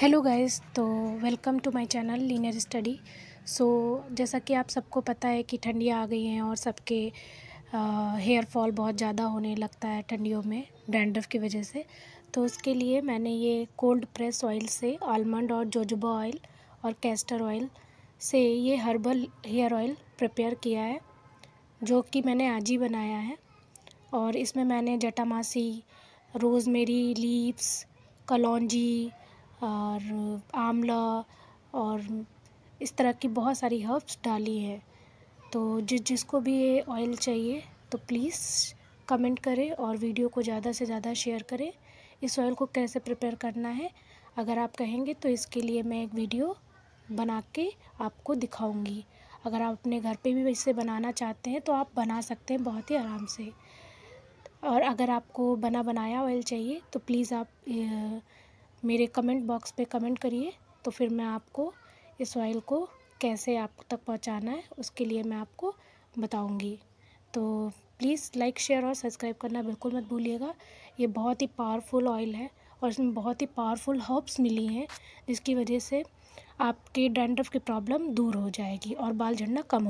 hello guys तो welcome to my channel linear study so जैसा कि आप सबको पता है कि ठंडी आ गई हैं और सबके हेयर फॉल बहुत ज़्यादा होने लगता है ठंडियों में डैंड्रफ की वजह से तो उसके लिए मैंने ये कोल्ड प्रेस ऑयल से आलमंड और जोजुबा ऑयल और कैस्टर ऑयल से ये हर्बल हेयर ऑयल प्रिपेयर किया है जो कि मैंने आज ही बनाया है और इसमें मैंने जटामासी रोज़मेरी लीव्स कलौजी और आंवला और इस तरह की बहुत सारी हर्ब्स डाली हैं तो जिस जिसको भी ये ऑयल चाहिए तो प्लीज़ कमेंट करें और वीडियो को ज़्यादा से ज़्यादा शेयर करें इस ऑयल को कैसे प्रिपेयर करना है अगर आप कहेंगे तो इसके लिए मैं एक वीडियो बना के आपको दिखाऊंगी अगर आप अपने घर पे भी इसे बनाना चाहते हैं तो आप बना सकते हैं बहुत ही आराम से और अगर आपको बना बनाया ऑयल चाहिए तो प्लीज़ आप मेरे कमेंट बॉक्स पे कमेंट करिए तो फिर मैं आपको इस ऑयल को कैसे आप तक पहुंचाना है उसके लिए मैं आपको बताऊंगी तो प्लीज़ लाइक शेयर और सब्सक्राइब करना बिल्कुल मत भूलिएगा ये बहुत ही पावरफुल ऑयल है और इसमें बहुत ही पावरफुल हर्ब्स मिली हैं जिसकी वजह से आपके डेंड्रफ की प्रॉब्लम दूर हो जाएगी और बाल झड़ना कम हो